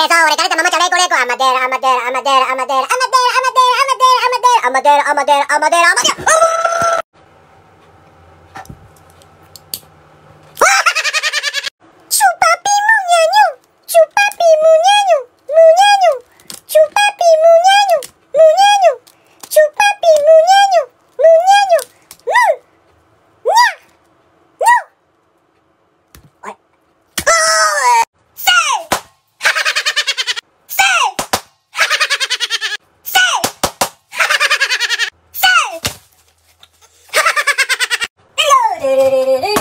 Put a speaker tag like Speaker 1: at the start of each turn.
Speaker 1: 生産俺からたままちょアマデこアマデラアマデラアマデラアマデラアマデラアマデラアマデラアマデラアマデラアマデラアマデラアマデラアマデラアマデラアマデラ
Speaker 2: da da da da